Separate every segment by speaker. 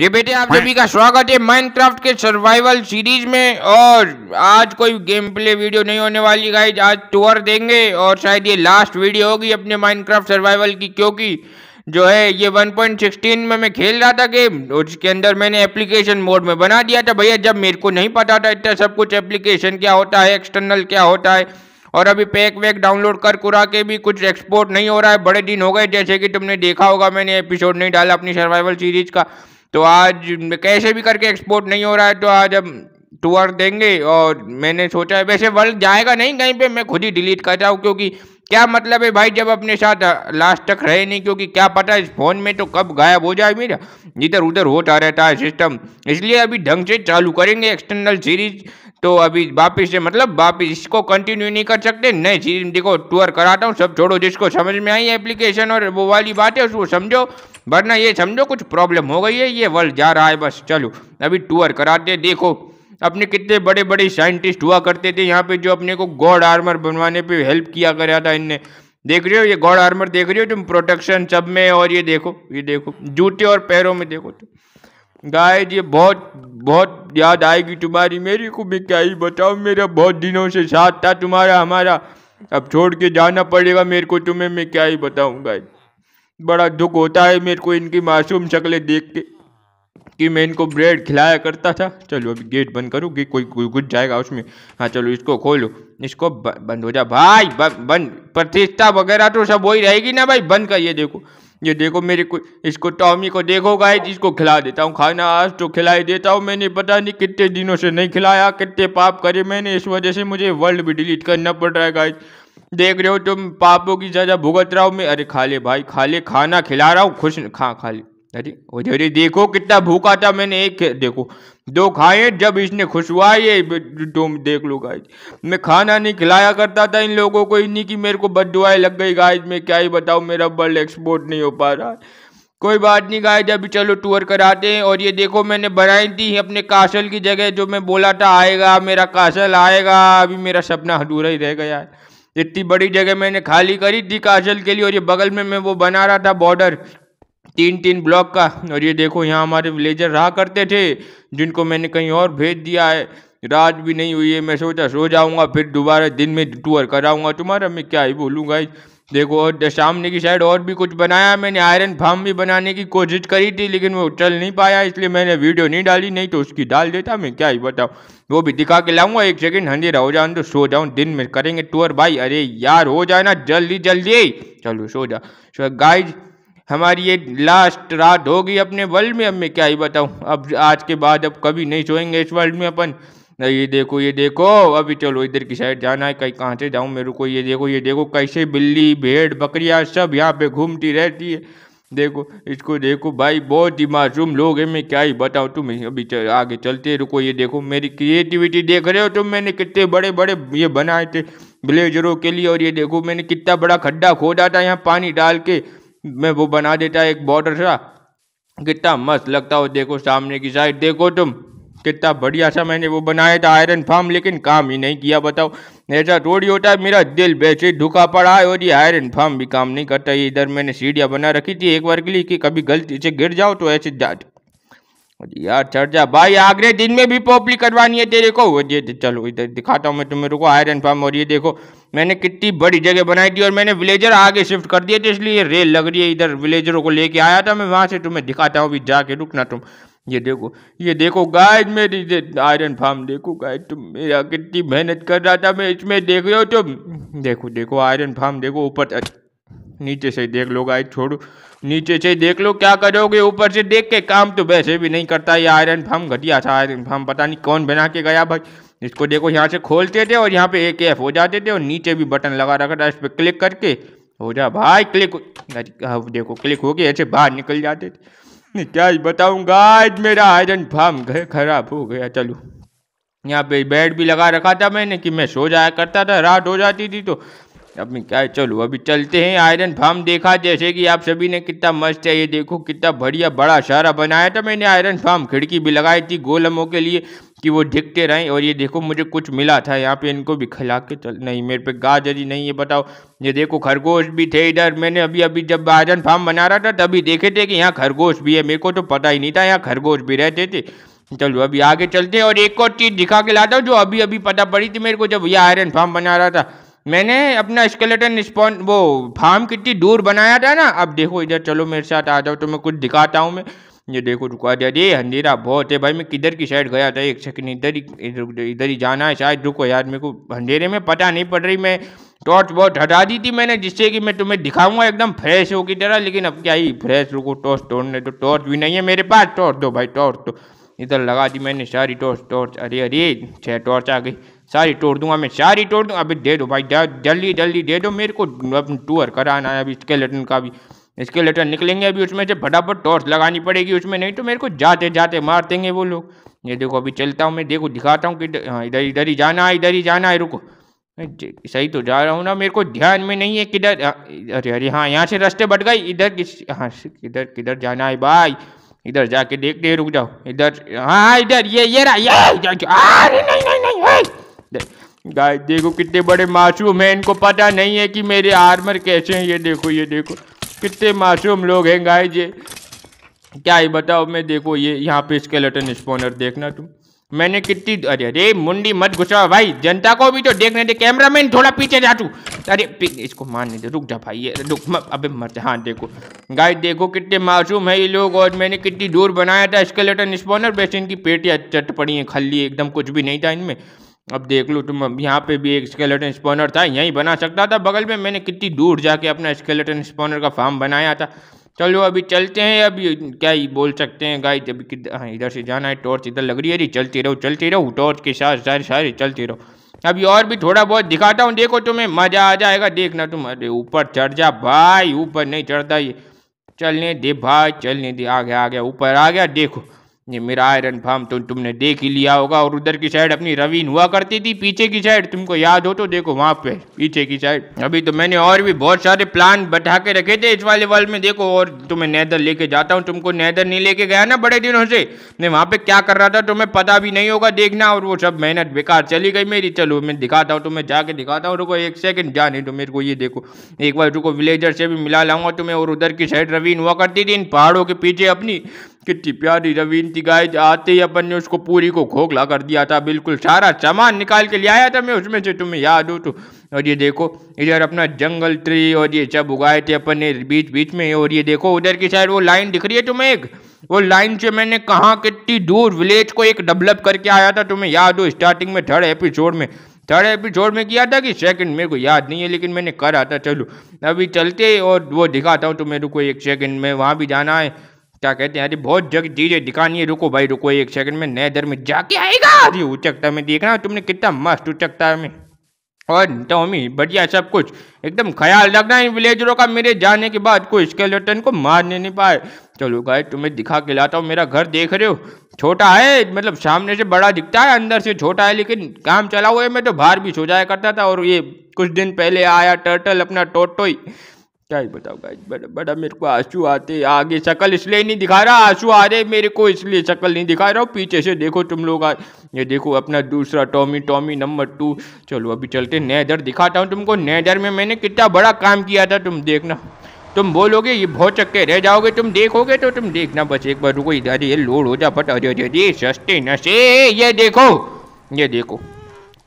Speaker 1: ये बेटे आप हाँ। सभी का स्वागत है माइनक्राफ्ट के सर्वाइवल सीरीज में और आज कोई गेम प्ले वीडियो नहीं होने वाली गाइज आज टूर देंगे और शायद ये लास्ट वीडियो होगी अपने माइनक्राफ्ट सर्वाइवल की क्योंकि जो है ये 1.16 में मैं खेल रहा था गेम उसके अंदर मैंने एप्लीकेशन मोड में बना दिया था भैया जब मेरे को नहीं पता था इतना सब कुछ एप्लीकेशन क्या होता है एक्सटर्नल क्या होता है और अभी पैक वैक डाउनलोड कर कुरा के भी कुछ एक्सपोर्ट नहीं हो रहा है बड़े दिन हो गए जैसे कि तुमने देखा होगा मैंने एपिसोड नहीं डाला अपनी सर्वाइवल सीरीज का तो आज कैसे भी करके एक्सपोर्ट नहीं हो रहा है तो आज हम टूअर देंगे और मैंने सोचा है वैसे वर्ल्ड जाएगा नहीं कहीं पे मैं खुद ही डिलीट कर रहा हूँ क्योंकि क्या मतलब है भाई जब अपने साथ लास्ट तक रहे नहीं क्योंकि क्या पता इस फ़ोन में तो कब गायब हो जाए मेरा इधर उधर होता रहता है सिस्टम इसलिए अभी ढंग से चालू करेंगे एक्सटर्नल सीरीज तो अभी वापिस से मतलब वापिस इसको कंटिन्यू नहीं कर सकते नए सीरीज देखो टूर कराता हूँ सब छोड़ो जिसको समझ में आई एप्लीकेशन और वो वाली बात है उसको समझो वरना ये समझो कुछ प्रॉब्लम हो गई है ये वर्ल्ड जा रहा है बस चलो अभी टूर कराते देखो अपने कितने बड़े बड़े साइंटिस्ट हुआ करते थे यहाँ पे जो अपने को गॉड आर्मर बनवाने पे हेल्प किया करा था इनने देख रहे हो ये गॉड आर्मर देख रहे हो तुम प्रोटेक्शन सब में और ये देखो ये देखो जूते और पैरों में देखो तुम तो। गाय ये बहुत बहुत याद आएगी तुम्हारी मेरे को भी क्या ही बताओ मेरा बहुत दिनों से साथ था तुम्हारा हमारा अब छोड़ के जाना पड़ेगा मेरे को तुम्हें मैं क्या ही बताऊँ गाय बड़ा दुख होता है मेरे को इनकी मासूम शक्लें देख के कि मैं इनको ब्रेड खिलाया करता था चलो अभी गेट बंद करूँ कि कोई घुस जाएगा उसमें हाँ चलो इसको खोलो इसको बंद हो जा भाई बंद प्रतिष्ठा वगैरह तो सब वही रहेगी ना भाई बंद कर ये देखो ये देखो मेरे को इसको टॉमी को देखो गाय इसको खिला देता हूँ खाना आज तो खिलाई देता हूँ मैंने पता नहीं कितने दिनों से नहीं खिलाया कितने पाप करे मैंने इस वजह से मुझे वर्ल्ड भी डिलीट करना पड़ रहा है गाय देख रहे हो तुम पापों की सजा भुगत रहा हो मैं अरे खा ले भाई खा ले खाना खिला रहा हूँ खुश खा खा ले अरे अरे देखो कितना भूखा था मैंने एक देखो दो खाए जब इसने खुश हुआ ये तुम देख लो गाय मैं खाना नहीं खिलाया करता था इन लोगों को इन्हीं की मेरे को बद दुआई लग गई गाय मैं क्या ही बताऊँ मेरा बल एक्सपोर्ट नहीं हो पा रहा है कोई बात नहीं गाय अभी चलो टूर कराते हैं और ये देखो मैंने बनाई थी अपने कासल की जगह जो मैं बोला था आएगा मेरा कासल आएगा अभी मेरा सपना अधूरा ही रह गया है इतनी बड़ी जगह मैंने खाली करी थी काजल के लिए और ये बगल में मैं वो बना रहा था बॉर्डर तीन तीन ब्लॉक का और ये देखो यहाँ हमारे विलेजर रहा करते थे जिनको मैंने कहीं और भेज दिया है रात भी नहीं हुई है मैं सोचा सो जाऊँगा फिर दोबारा दिन में टूर कराऊँगा तुम्हारा मैं क्या ही बोलूँगा देखो और सामने की साइड और भी कुछ बनाया मैंने आयरन फार्म भी बनाने की कोशिश करी थी लेकिन वो चल नहीं पाया इसलिए मैंने वीडियो नहीं डाली नहीं तो उसकी डाल देता मैं क्या ही बताऊँ वो भी दिखा के लाऊंगा एक सेकंड अंधेरा हो जाऊँ तो सो जाऊँ दिन में करेंगे टूर भाई अरे यार हो जाए ना जल्दी जल्दी चलो सो जा सो गाइज हमारी ये लास्ट रात होगी अपने वर्ल्ड में अब मैं क्या ही बताऊँ अब आज के बाद अब कभी नहीं सोएंगे इस वर्ल्ड में अपन ये देखो ये देखो अभी चलो इधर की साइड जाना है कहीं कहाँ से जाऊँ मेरे को ये देखो ये देखो कैसे बिल्ली भेड़ बकरियाँ सब यहाँ पे घूमती रहती है देखो इसको देखो भाई बहुत ही मासूम लोग हैं मैं क्या ही बताऊँ तुम अभी चल, आगे चलते रुको ये देखो मेरी क्रिएटिविटी देख रहे हो तुम मैंने कितने बड़े बड़े ये बनाए थे ब्लेजरों के लिए और ये देखो मैंने कितना बड़ा खड्डा खोदा था यहाँ पानी डाल के मैं वो बना देता एक बॉर्डर सा कितना मस्त लगता हो देखो सामने की साइड देखो तुम कितना बढ़िया सा मैंने वो बनाया था आयरन फार्म लेकिन काम ही नहीं किया बताओ ऐसा थोड़ी होता है मेरा दिल बेचे दुखा पड़ा है और ये आयरन फार्म भी काम नहीं करता है इधर मैंने सीढ़ियाँ बना रखी थी एक बार के लिए कि कभी गलती से गिर जाओ तो ऐसे जा यार चढ़ जा भाई आगरे दिन में भी पॉपली करवानी है तेरे को वो ये तो चलो इधर दिखाता हूँ मैं तुम्हें रुको आयरन फार्म और ये देखो मैंने कितनी बड़ी जगह बनाई थी और मैंने विलेजर आगे शिफ्ट कर दिए थे इसलिए रेल लग रही है इधर विलेजरों को लेके आया था मैं वहाँ से तुम्हें दिखाता हूँ अभी जाके रुकना तुम ये देखो ये देखो गाय मेरी आयरन फार्म देखो गाय तुम मेरा कितनी मेहनत कर रहा था मैं इसमें देख रहे हो तुम देखो देखो आयरन फार्म देखो ऊपर नीचे से देख लो गाय छोड़ो नीचे से देख लो क्या करोगे ऊपर से देख के काम तो वैसे भी नहीं करता ये आयरन फार्म घटिया था आयरन फार्म पता नहीं कौन बना के गया भाई इसको देखो यहाँ से खोलते थे और यहाँ पे एक एफ हो जाते थे और नीचे भी बटन लगा रखा था इस पर क्लिक करके हो जा भाई क्लिक देखो क्लिक हो गया ऐसे बाहर निकल जाते थे क्या बताऊंगा आज मेरा आयरन फार्म घर खराब हो गया चलो यहाँ पे बेड भी लगा रखा था मैंने कि मैं सो जाया करता था रात हो जाती थी तो अब मैं क्या चलो अभी चलते हैं आयरन फार्म देखा जैसे कि आप सभी ने कितना मस्त है ये देखो कितना बढ़िया बड़ा सारा बनाया था मैंने आयरन फार्म खिड़की भी लगाई थी गोलमों के लिए कि वो दिखते रहें और ये देखो मुझे कुछ मिला था यहाँ पे इनको भी खिला के चल नहीं मेरे पे गाजर ही नहीं है बताओ ये देखो खरगोश भी थे इधर मैंने अभी अभी जब आयरन फार्म बना रहा था तभी देखे थे कि यहाँ खरगोश भी है मेरे को तो पता ही नहीं था यहाँ खरगोश भी रहते थे चलो अभी आगे चलते हैं और एक और चीज़ दिखा के लाता हूँ जो अभी अभी पता पड़ी थी मेरे को जब यह आयरन फार्म बना रहा था मैंने अपना स्केलेटन स्पॉन वो फार्म कितनी दूर बनाया था ना अब देखो इधर चलो मेरे साथ आ जाओ तो मैं कुछ दिखाता हूँ मैं ये देखो रुका दिया ये अंधेरा बहुत है भाई मैं किधर की साइड गया था एक सेकंड इधर ही इधर इधर ही जाना है शायद रुको यार मेरे को अंधेरे में पता नहीं पड़ रही मैं टॉर्च बहुत हटा दी थी मैंने जिससे कि मैं तुम्हें दिखाऊंगा एकदम फ्रेश हो की तरह लेकिन अब क्या ही फ्रेश रुको टॉर्च तोड़ने तो टॉर्च भी नहीं है मेरे पास टॉर्च दो भाई टॉर्च दो इधर लगा दी मैंने सारी टॉर्च टॉर्च अरे अरे छः टॉर्च आ गई सारी तोड़ दूंगा मैं सारी तोड़ दूंगा अभी दे दो भाई जल्दी जल्दी दे दो मेरे को टूर कराना है अभी स्केलेटन का भी स्केलेटन निकलेंगे अभी उसमें से फटाफट टॉर्च लगानी पड़ेगी उसमें नहीं तो मेरे को जाते जाते मार देंगे वो लोग ये देखो अभी चलता हूँ मैं देखो दिखाता हूँ कि हाँ, इधर इधर ही जाना है इधर ही जाना है रुको सही तो जा रहा हूँ ना मेरे को ध्यान में नहीं है किधर हाँ, अरे अरे हाँ यहाँ से रास्ते बढ़ गए इधर किस हाँ किधर किधर जाना है भाई इधर जाके देखते रुक जाओ इधर हाँ इधर ये ये रहा ये, ये, गाय देखो कितने बड़े मासूम हैं इनको पता नहीं है कि मेरे आर्मर कैसे हैं ये देखो ये देखो कितने मासूम लोग हैं गाय ये क्या ही बताओ मैं देखो ये यहाँ पे स्केलेटन स्पोनर देखना तुम मैंने कितनी अरे अरे मुंडी मत घुसा भाई जनता को भी तो देखने दे कैमरामैन थोड़ा पीछे जा तू अरे इसको मारने दे रुक जा भाई ये रुक म, अबे जा हाँ देखो गाय देखो कितने मासूम है ये लोग और मैंने कितनी दूर बनाया था स्केलेटन स्पॉनर वैसे इनकी पेटियाँ चट पड़ी हैं खल्ली एकदम कुछ भी नहीं था इनमें अब देख लो तुम अब यहाँ पे भी एक स्केलेटन स्पॉनर था यहीं बना सकता था बगल में मैंने कितनी दूर जाके अपना स्केलेटन स्पॉनर का फार्म बनाया था चलो अभी चलते हैं अभी क्या ही बोल सकते हैं गाय जब हाँ इधर से जाना है टॉर्च इधर लग रही है अरे चलती रहो चलती रहो टॉर्च के साथ सारे सारे चलती रहो अभी और भी थोड़ा बहुत दिखाता हूँ देखो तुम्हें मज़ा आ जाएगा देखना तुम अरे ऊपर चढ़ जा भाई ऊपर नहीं चढ़ता ये चलने दे भाई चलने दे आ गया आ गया ऊपर आ गया देखो ये मेरा आयरन फार्म तो तुमने देख ही लिया होगा और उधर की साइड अपनी रवीन हुआ करती थी पीछे की साइड तुमको याद हो तो देखो वहाँ पे पीछे की साइड अभी तो मैंने और भी बहुत सारे प्लान बैठा के रखे थे इस वाले वाल में देखो और तुम्हें नैदर लेके जाता हूँ तुमको नैदर नहीं लेके गया ना बड़े दिनों से मैं वहाँ पे क्या कर रहा था तुम्हें पता भी नहीं होगा देखना और वो सब मेहनत बेकार चली गई मेरी चलो मैं दिखाता हूँ तुम्हें जाके दिखाता हूँ रुको एक सेकेंड जा नहीं तो मेरे को ये देखो एक बार रुको विलेजर से भी मिला लाऊंगा तुम्हें और उधर की साइड रवीन हुआ करती थी इन पहाड़ों के पीछे अपनी कितनी प्यारी रवीन थी गाय आते ही अपन ने उसको पूरी को खोखला कर दिया था बिल्कुल सारा सामान निकाल के ले आया था मैं उसमें से तुम्हें याद हो तो और ये देखो इधर अपना जंगल ट्री और ये सब उगाए थे अपन ने बीच बीच में और ये देखो उधर की साइड वो लाइन दिख रही है तुम्हें एक वो लाइन से मैंने कहा कितनी दूर विलेज को एक डेवलप करके आया था तुम्हें याद हो स्टार्टिंग में थर्ड एपिसोड में थर्ड एपिसोड में किया था कि सेकंड मेरे को याद नहीं है लेकिन मैंने करा था चलो अभी चलते और वो दिखाता हूँ तुम्हें रुको एक सेकंड में वहाँ भी जाना है क्या कहते हैं अरे बहुत जग चीजें दिखानी है रुको भाई रुको एक सेकंड में नए दर में जाके आएगा अरे उचकता में देखना तुमने कितना मस्त उचकता में और टॉमी बढ़िया सब कुछ एकदम ख्याल रखना इन विलेजरों का मेरे जाने के बाद कोई स्केलेटन को मारने नहीं पाए चलो गाय तुम्हें दिखा के लाता हूँ मेरा घर देख रहे हो छोटा है मतलब सामने से बड़ा दिखता है अंदर से छोटा है लेकिन काम चला हुआ है मैं तो बाहर भी सो जाया करता था और ये कुछ दिन पहले आया टर्टल अपना टोटोई क्या ही बताओ गाइज बड़ा बड़ा मेरे को आंसू आते आगे शक्ल इसलिए नहीं दिखा रहा आंसू आ रहे मेरे को इसलिए शक्ल नहीं दिखा रहा हूँ पीछे से देखो तुम लोग आ ये देखो अपना दूसरा टॉमी टॉमी नंबर टू चलो अभी चलते नैदर दिखाता हूँ तुमको नैदर में मैंने कितना बड़ा काम किया था तुम देखना तुम बोलोगे ये बहुत चक्के रह जाओगे तुम देखोगे तो तुम देखना बस एक बार रुको इधर ये लोड हो जा फट अरे अरे अरे सस्ते नशे ये देखो ये देखो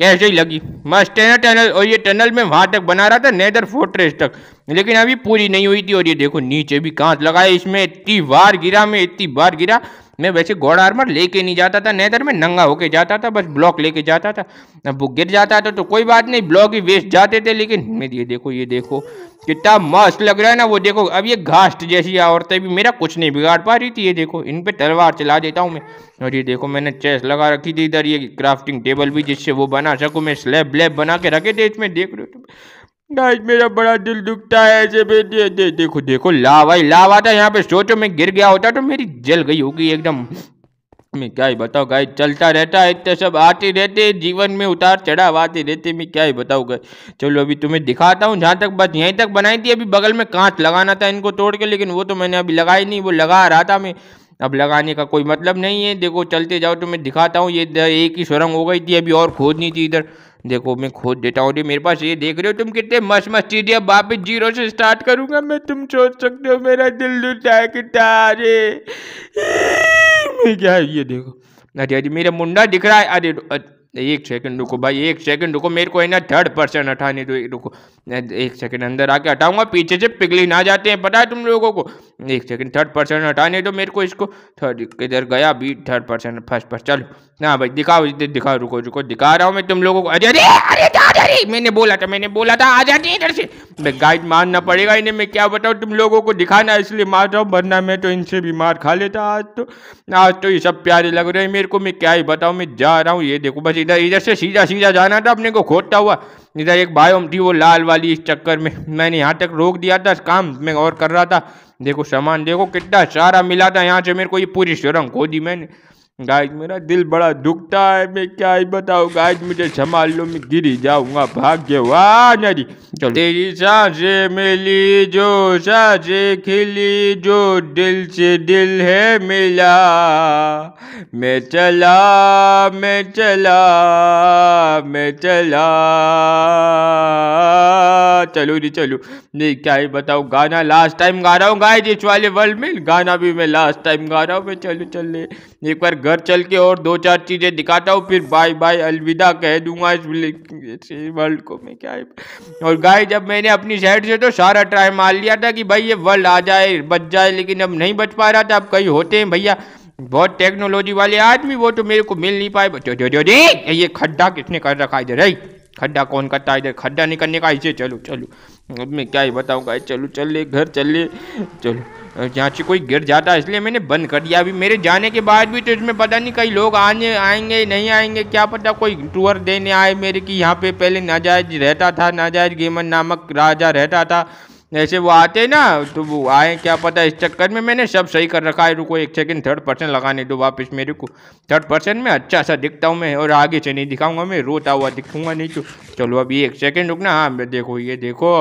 Speaker 1: कैसे ही लगी मस्त है ना टनल और ये टनल में वहाँ तक बना रहा था नेदर फोर्ट्रेस तक लेकिन अभी पूरी नहीं हुई थी और ये देखो नीचे भी कांच लगाए इसमें इतनी बार गिरा मैं इतनी बार गिरा मैं वैसे घोड़ा आर्मर लेके नहीं जाता था नैदर में नंगा होके जाता था बस ब्लॉक लेके जाता था अब वो गिर जाता था तो कोई बात नहीं ब्लॉक ही वेस्ट जाते थे लेकिन मैं ये देखो ये देखो कितना मस्त लग रहा है ना वो देखो अब ये घास्ट जैसी औरतें भी मेरा कुछ नहीं बिगाड़ पा रही थी ये देखो इन पर तलवार चला देता हूँ मैं और ये देखो मैंने चेस लगा रखी थी इधर ये क्राफ्टिंग टेबल भी जिससे वो बना सकूँ मैं स्लैब ब्लैब बना के रखे थे इसमें देख रहे हो गाइस मेरा बड़ा दिल दुखता है ऐसे दे, दे, दे, देखो देखो लावा ही लावा था यहाँ पे सोचो मैं गिर गया होता तो मेरी जल गई होगी एकदम मैं क्या ही बताओ गाय चलता रहता है इतने सब आते रहते जीवन में उतार चढ़ाव आते रहते मैं क्या ही बताऊँ गाय चलो अभी तुम्हें दिखाता हूँ जहाँ तक बस यहीं तक बनाई थी अभी बगल में कांच लगाना था इनको तोड़ के लेकिन वो तो मैंने अभी लगाई नहीं वो लगा रहा था मैं अब लगाने का कोई मतलब नहीं है देखो चलते जाओ तो मैं दिखाता हूँ ये एक ही सुरंग हो गई थी अभी और खोदनी थी इधर देखो मैं खोज देता हूँ मेरे पास ये देख रहे हो तुम कितने मस्त मस्त चीज़ें अब वापस जीरो से स्टार्ट करूंगा मैं तुम सोच सकते हो मेरा दिल दुलता है कि तारे मैं क्या ये देखो अरे अरे मेरा मुंडा दिख रहा है अरे एक सेकंड रुको भाई एक सेकंड रुको मेरे को है ना थर्ड पर्सन हटाने दो रुको एक सेकंड अंदर आके हटाऊंगा पीछे से पिघली ना जाते हैं पता है तुम लोगों को एक सेकंड थर्ड पर्सन हटाने तो मेरे को इसको थर्ड इधर गया भी थर्ड पर्सन फर्स्ट पर चलो हाँ भाई दिखाओ इधर दिखाओ रुको रुको दिखा रहा हूँ मैं तुम लोगों को अरे अरे अरे अरे मैंने बोला था मैंने बोला था आ जाते इधर से मैं गाइड मारना पड़ेगा इन्हें मैं क्या बताऊँ तुम लोगों को दिखाना इसलिए मार रहा हूँ वरना मैं तो इनसे भी मार खा लेता आज तो आज तो ये सब प्यारे लग रहे हैं मेरे को मैं क्या ही बताऊँ मैं जा रहा हूँ ये देखो बस इधर इधर से सीधा सीधा जाना था अपने को खोदता हुआ इधर एक बायोम थी वो लाल वाली इस चक्कर में मैंने यहाँ तक रोक दिया था काम मैं और कर रहा था देखो सामान देखो कितना सारा मिला था यहाँ से मेरे को ये पूरी सुरंग खोदी मैंने गाइज मेरा दिल बड़ा दुखता है मैं क्या ही बताऊँ गाइज मुझे संभाल लो मैं गिरी जाऊंगा भाग्य वाह तेरी सांसें मिली जो सांसें खिली जो दिल से दिल है मिला मैं चला मैं चला मैं चला चलो जी चलो नहीं क्या ही बताऊँ गाना लास्ट टाइम गा रहा हूँ गाइज इस वाले वर्ल्ड में गाना भी मैं लास्ट टाइम गा रहा हूँ मैं चलो चल एक बार घर चल के और दो चार चीज़ें दिखाता हूँ फिर बाय बाय अलविदा कह दूंगा इस वर्ल्ड को मैं क्या है और गाय जब मैंने अपनी साइड से तो सारा ट्राई मार लिया था कि भाई ये वर्ल्ड आ जाए बच जाए लेकिन अब नहीं बच पा रहा था अब कहीं होते हैं भैया बहुत टेक्नोलॉजी वाले आदमी वो तो मेरे को मिल नहीं पाए जो जो जो ये खड्डा किसने कर रखा इधर है खड्डा कौन करता है इधर खड्डा नहीं करने का इसे चलो चलो अब मैं क्या ही बताऊँगा चलो चल ले घर चल ले चलो यहाँ से कोई गिर जाता है इसलिए मैंने बंद कर दिया अभी मेरे जाने के बाद भी तो इसमें पता नहीं कई लोग आने आएंगे नहीं आएंगे क्या पता कोई टूर देने आए मेरे कि यहाँ पे पहले नाजायज रहता था नाजायज गेमन नामक राजा रहता था जैसे वो आते ना तो वो आए क्या पता इस चक्कर में मैंने सब सही कर रखा है रुको एक सेकंड थर्ड पर्सन लगाने दो वापस मेरे को थर्ड पर्सन में अच्छा सा दिखता हूँ मैं और आगे से नहीं दिखाऊंगा मैं रोता हुआ दिखूंगा नहीं तो चलो अभी एक सेकंड रुकना हाँ मैं देखो ये देखो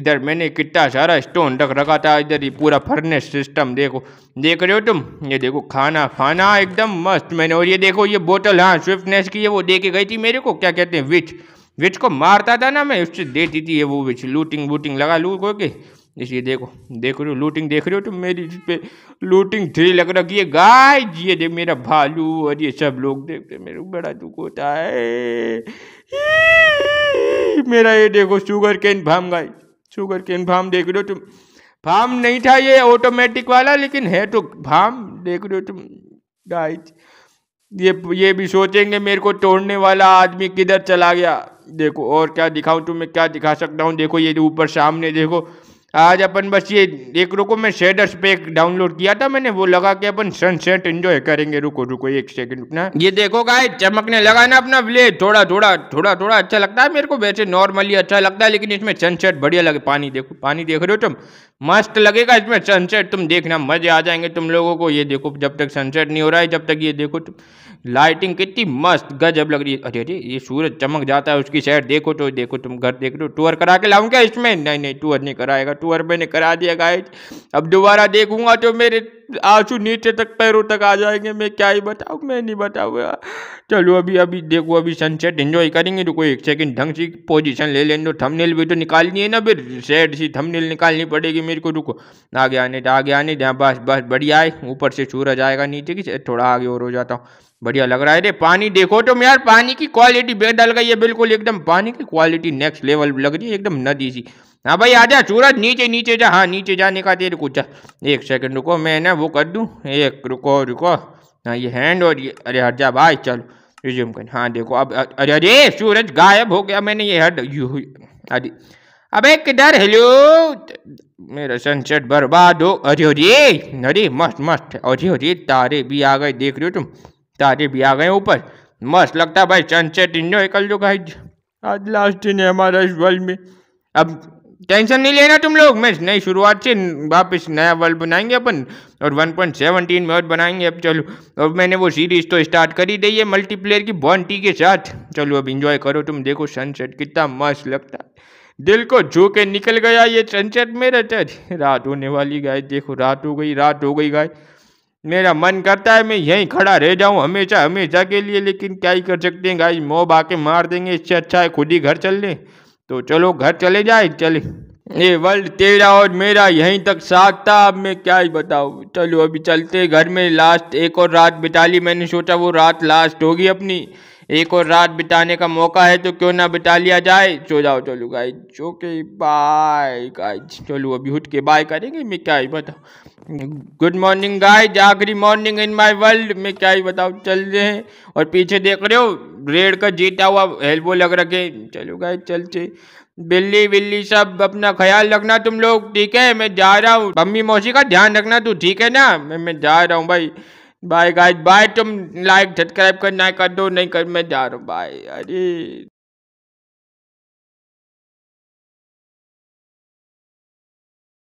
Speaker 1: इधर मैंने कितना सारा स्टोन रख रखा था इधर ये पूरा फर्नेस सिस्टम देखो देख रहे हो तुम ये देखो खाना खाना एकदम मस्त मैंने और ये देखो ये बोतल हाँ स्विफ्टनेस की है वो दे के गई थी मेरे को क्या कहते हैं विच विच को मारता था ना मैं उससे देती थी ये वो विच लूटिंग वूटिंग लगा लू के इसलिए देखो देख रहे हो लूटिंग देख रहे हो तो मेरी इस लूटिंग थ्री लग रखी है गाय ये देख मेरा भालू और ये सब लोग देखते मेरे को बड़ा दुख होता है मेरा ये देखो शुगर केन भाम गाय शुगर केन भाम देख रहे हो तुम भाम नहीं था ये ऑटोमेटिक वाला लेकिन है तो भाम देख रहे हो तुम गाय ये ये भी सोचेंगे मेरे को तोड़ने वाला आदमी किधर चला गया देखो और क्या दिखाऊं तुम्हें क्या दिखा सकता हूँ देखो ये ऊपर सामने देखो आज अपन बस ये एक रुको मैं शेडर्स एक डाउनलोड किया था मैंने वो लगा के अपन सनसेट एंजॉय करेंगे रुको रुको एक सेकंड रुकना ये देखो गाय चमकने लगा ना अपना विलेज थोड़ा थोड़ा थोड़ा थोड़ा अच्छा लगता है मेरे को वैसे नॉर्मली अच्छा लगता है लेकिन इसमें सनसेट बढ़िया लगे पानी देखो पानी देख रहे हो तुम मस्त लगेगा इसमें सनसेट तुम देखना मजे आ जाएंगे तुम लोगों को ये देखो जब तक सनसेट नहीं हो रहा है जब तक ये देखो लाइटिंग कितनी मस्त गजब लग रही है अरे अरे ये सूरज चमक जाता है उसकी साइड देखो तो देखो तुम घर देख लो टूर करा के लाऊं क्या इसमें नहीं नहीं टूर नहीं कराएगा टूर मैंने करा दिया गाइज अब दोबारा देखूंगा तो मेरे आंसू नीचे तक पैरों तक आ जाएंगे मैं क्या ही बताऊँ मैं नहीं बताऊँगा चलो अभी अभी देखो अभी सनसेट इंजॉय करेंगे तो कोई एक सेकंड ढंग से पोजिशन ले लें तो थंबनेल भी तो निकालनी है ना फिर सेट सी थमनेल निकालनी पड़ेगी मेरे को रुको आगे आने दे आगे आने दे हाँ, बस बस बढ़िया है ऊपर से सूरज आएगा नीचे की थोड़ा आगे और हो जाता हूँ बढ़िया लग रहा है रे पानी देखो तो यार पानी की क्वालिटी बेडल गई है बिल्कुल एकदम पानी की क्वालिटी नेक्स्ट लेवल लग रही है एकदम नदी सी हाँ भाई आजा सूरज नीचे नीचे जा हाँ नीचे जाने का तेरे को जा एक सेकंड रुको मैं ना वो कर दूँ एक रुको रुको हाँ ये हैंड और ये अरे हट जा भाई चलो रिज्यूम कर हाँ देखो अब अरे अरे सूरज गायब हो गया मैंने ये हट यू अरे अबे किधर हेलो मेरा सनसेट बर्बाद हो अरे अरे अरे मस्त मस्त अरे अरे तारे भी आ गए देख रहे हो तुम तारे भी आ गए ऊपर मस्त लगता है भाई सनसेट इंजॉय कर लो गाइज आज लास्ट दिन है हमारा इस वर्ल्ड में अब टेंशन नहीं लेना तुम लोग मैं नई शुरुआत से वापस नया वर्ल्ड बनाएंगे अपन और 1.17 में और बनाएंगे अब चलो अब मैंने वो सीरीज तो स्टार्ट कर ही दी है मल्टीप्लेयर की बॉन्टी के साथ चलो अब इंजॉय करो तुम देखो सनसेट कितना मस्त लगता है दिल को जो के निकल गया ये चंचट मेरा चर रात होने वाली गाय देखो रात हो गई रात हो गई गाय मेरा मन करता है मैं यहीं खड़ा रह जाऊं हमेशा हमेशा के लिए लेकिन क्या ही कर सकते हैं गाय मोब आके मार देंगे इससे अच्छा है खुद ही घर चल लें तो चलो घर चले जाए चले ये वर्ल्ड तेरा और मेरा यहीं तक साथ था अब मैं क्या ही बताऊँ चलो अभी चलते घर में लास्ट एक और रात बिता ली मैंने सोचा वो रात लास्ट होगी अपनी एक और रात बिताने का मौका है तो क्यों ना बिता लिया जाए सो जाओ चलो जो के बाय गाय चलो अभी उठ के बाय करेंगे मैं क्या ही बताऊँ गुड मॉर्निंग गाय जागरी मॉर्निंग इन माय वर्ल्ड मैं क्या ही बताऊँ चल रहे हैं और पीछे देख रहे हो रेड का जीता हुआ हेल्बो लग रखे चलो गाय चलते बिल्ली बिल्ली सब अपना ख्याल रखना तुम लोग ठीक है मैं जा रहा हूँ मम्मी मौसी का ध्यान रखना तू ठीक है ना मैं मैं जा रहा हूँ भाई बाय गाइस बाय तुम लाइक सब्सक्राइब करना कर दो नहीं कर मैं जा रहा हूँ बाय अरे